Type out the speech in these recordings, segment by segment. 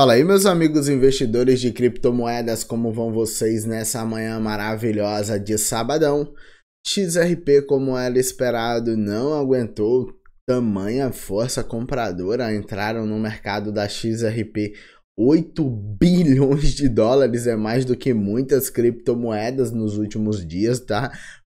Fala aí, meus amigos investidores de criptomoedas, como vão vocês nessa manhã maravilhosa de sabadão? XRP, como era esperado, não aguentou tamanha força compradora, entraram no mercado da XRP 8 bilhões de dólares, é mais do que muitas criptomoedas nos últimos dias, tá?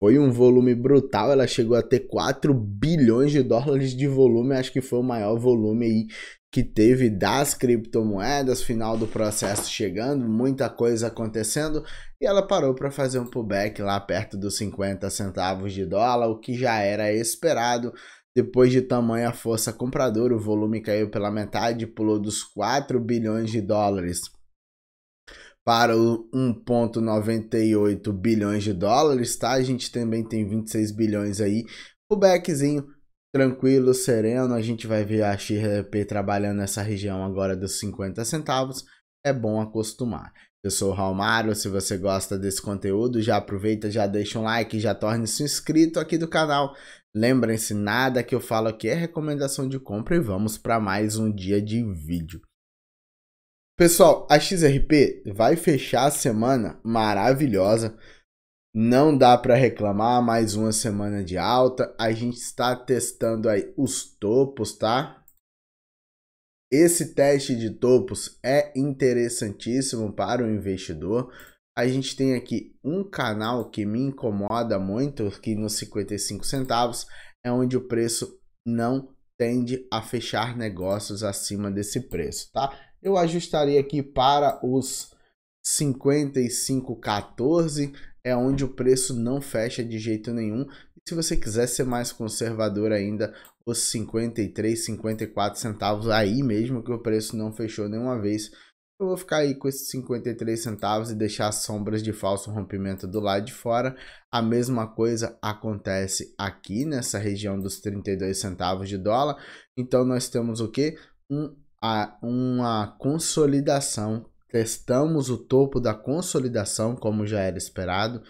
Foi um volume brutal, ela chegou a ter 4 bilhões de dólares de volume, acho que foi o maior volume aí que teve das criptomoedas, final do processo chegando, muita coisa acontecendo, e ela parou para fazer um pullback lá perto dos 50 centavos de dólar, o que já era esperado. Depois de tamanha força compradora, o volume caiu pela metade, pulou dos 4 bilhões de dólares para 1.98 bilhões de dólares, tá? A gente também tem 26 bilhões aí, pullbackzinho tranquilo, sereno. A gente vai ver a XRP trabalhando nessa região agora dos 50 centavos. É bom acostumar. Eu sou o Raul se você gosta desse conteúdo, já aproveita, já deixa um like, já torne-se inscrito aqui do canal. Lembrem-se, nada que eu falo aqui é recomendação de compra e vamos para mais um dia de vídeo. Pessoal, a XRP vai fechar a semana maravilhosa. Não dá para reclamar, mais uma semana de alta. A gente está testando aí os topos, tá? Esse teste de topos é interessantíssimo para o investidor. A gente tem aqui um canal que me incomoda muito, que nos 55 centavos é onde o preço não tende a fechar negócios acima desse preço, tá? Eu ajustaria aqui para os 55,14 é onde o preço não fecha de jeito nenhum. E se você quiser ser mais conservador ainda, os 53, 54 centavos, aí mesmo que o preço não fechou nenhuma vez, eu vou ficar aí com esses 53 centavos e deixar as sombras de falso rompimento do lado de fora. A mesma coisa acontece aqui nessa região dos 32 centavos de dólar. Então nós temos o que? Um, a, uma consolidação Testamos o topo da consolidação, como já era esperado.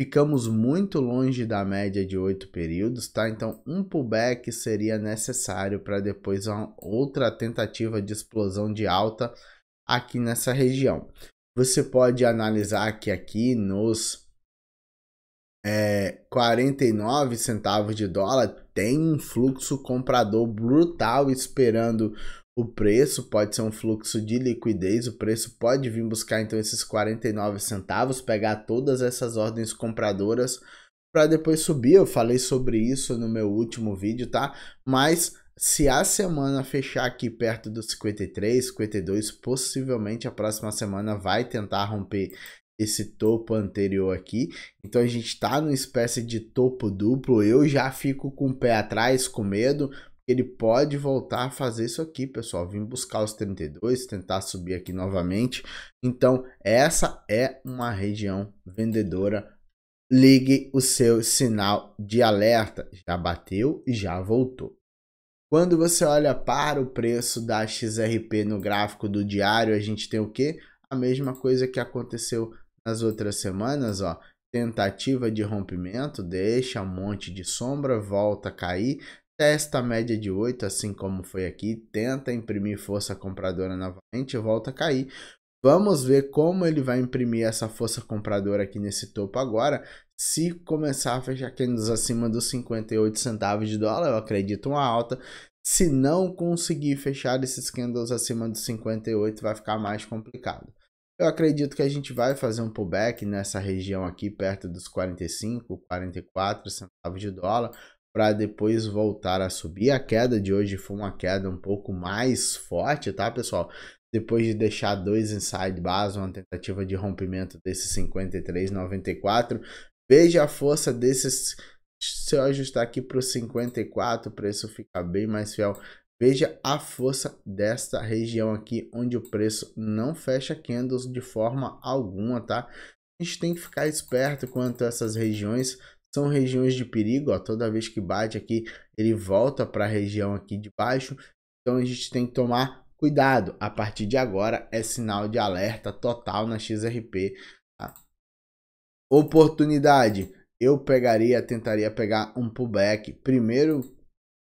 Ficamos muito longe da média de oito períodos, tá? Então, um pullback seria necessário para depois uma outra tentativa de explosão de alta aqui nessa região. Você pode analisar que aqui nos é, 49 centavos de dólar tem um fluxo comprador brutal esperando o preço pode ser um fluxo de liquidez, o preço pode vir buscar então esses 49 centavos, pegar todas essas ordens compradoras para depois subir. Eu falei sobre isso no meu último vídeo, tá? Mas se a semana fechar aqui perto dos 53, 52, possivelmente a próxima semana vai tentar romper esse topo anterior aqui. Então a gente está numa espécie de topo duplo. Eu já fico com o pé atrás, com medo, ele pode voltar a fazer isso aqui, pessoal. Vim buscar os 32, tentar subir aqui novamente. Então, essa é uma região vendedora. Ligue o seu sinal de alerta. Já bateu e já voltou. Quando você olha para o preço da XRP no gráfico do diário, a gente tem o que? A mesma coisa que aconteceu nas outras semanas, ó tentativa de rompimento, deixa um monte de sombra, volta a cair, testa a média de 8, assim como foi aqui, tenta imprimir força compradora novamente e volta a cair. Vamos ver como ele vai imprimir essa força compradora aqui nesse topo agora, se começar a fechar candles acima dos 58 centavos de dólar, eu acredito uma alta. Se não conseguir fechar esses candles acima dos 58, vai ficar mais complicado. Eu acredito que a gente vai fazer um pullback nessa região aqui perto dos 45, 44 centavos de dólar para depois voltar a subir. A queda de hoje foi uma queda um pouco mais forte, tá, pessoal? Depois de deixar dois inside bars, uma tentativa de rompimento desse 53,94, veja a força desses. Se eu ajustar aqui para o 54, o preço fica bem mais fiel. Veja a força desta região aqui, onde o preço não fecha candles de forma alguma, tá? A gente tem que ficar esperto quanto a essas regiões são regiões de perigo, ó, toda vez que bate aqui, ele volta para a região aqui de baixo, então a gente tem que tomar cuidado. A partir de agora é sinal de alerta total na XRP. Tá? Oportunidade, eu pegaria, tentaria pegar um pullback. Primeiro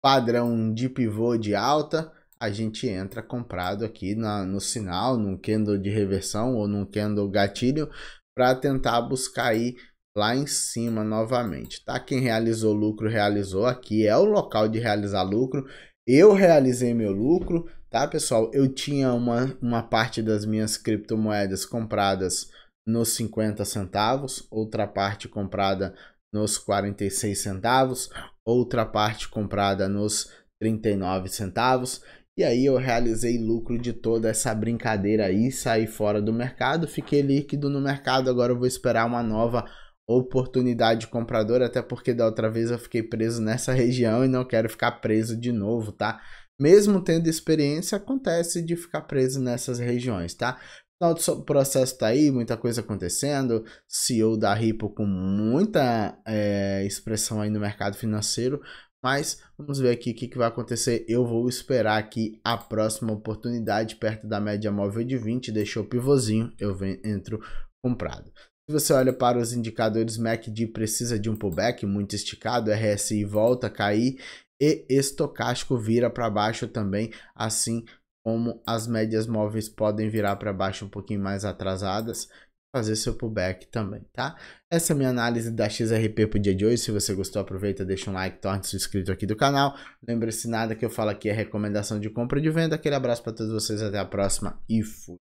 padrão de pivô de alta, a gente entra comprado aqui na, no sinal, num candle de reversão ou num candle gatilho, para tentar buscar aí lá em cima novamente, tá? Quem realizou lucro, realizou aqui, é o local de realizar lucro. Eu realizei meu lucro, tá, pessoal? Eu tinha uma, uma parte das minhas criptomoedas compradas nos 50 centavos, outra parte comprada nos 46 centavos, outra parte comprada nos 39 centavos. E aí eu realizei lucro de toda essa brincadeira aí, saí fora do mercado, fiquei líquido no mercado, agora eu vou esperar uma nova oportunidade compradora, até porque da outra vez eu fiquei preso nessa região e não quero ficar preso de novo, tá? Mesmo tendo experiência, acontece de ficar preso nessas regiões, tá? Então, o processo tá aí, muita coisa acontecendo. CEO da Ripple com muita é, expressão aí no mercado financeiro. Mas vamos ver aqui o que, que, vai acontecer. Eu vou esperar aqui a próxima oportunidade perto da média móvel de 20. Deixou o pivôzinho, eu entro comprado. Se você olha para os indicadores, MACD precisa de um pullback muito esticado, RSI volta a cair e estocástico vira para baixo também, assim como as médias móveis podem virar para baixo um pouquinho mais atrasadas fazer seu pullback também, tá? Essa é a minha análise da XRP pro dia de hoje. Se você gostou, aproveita, deixa um like, torne-se inscrito aqui do canal. Lembre-se, nada que eu falo aqui é recomendação de compra e de venda. Aquele abraço para todos vocês, até a próxima e fui!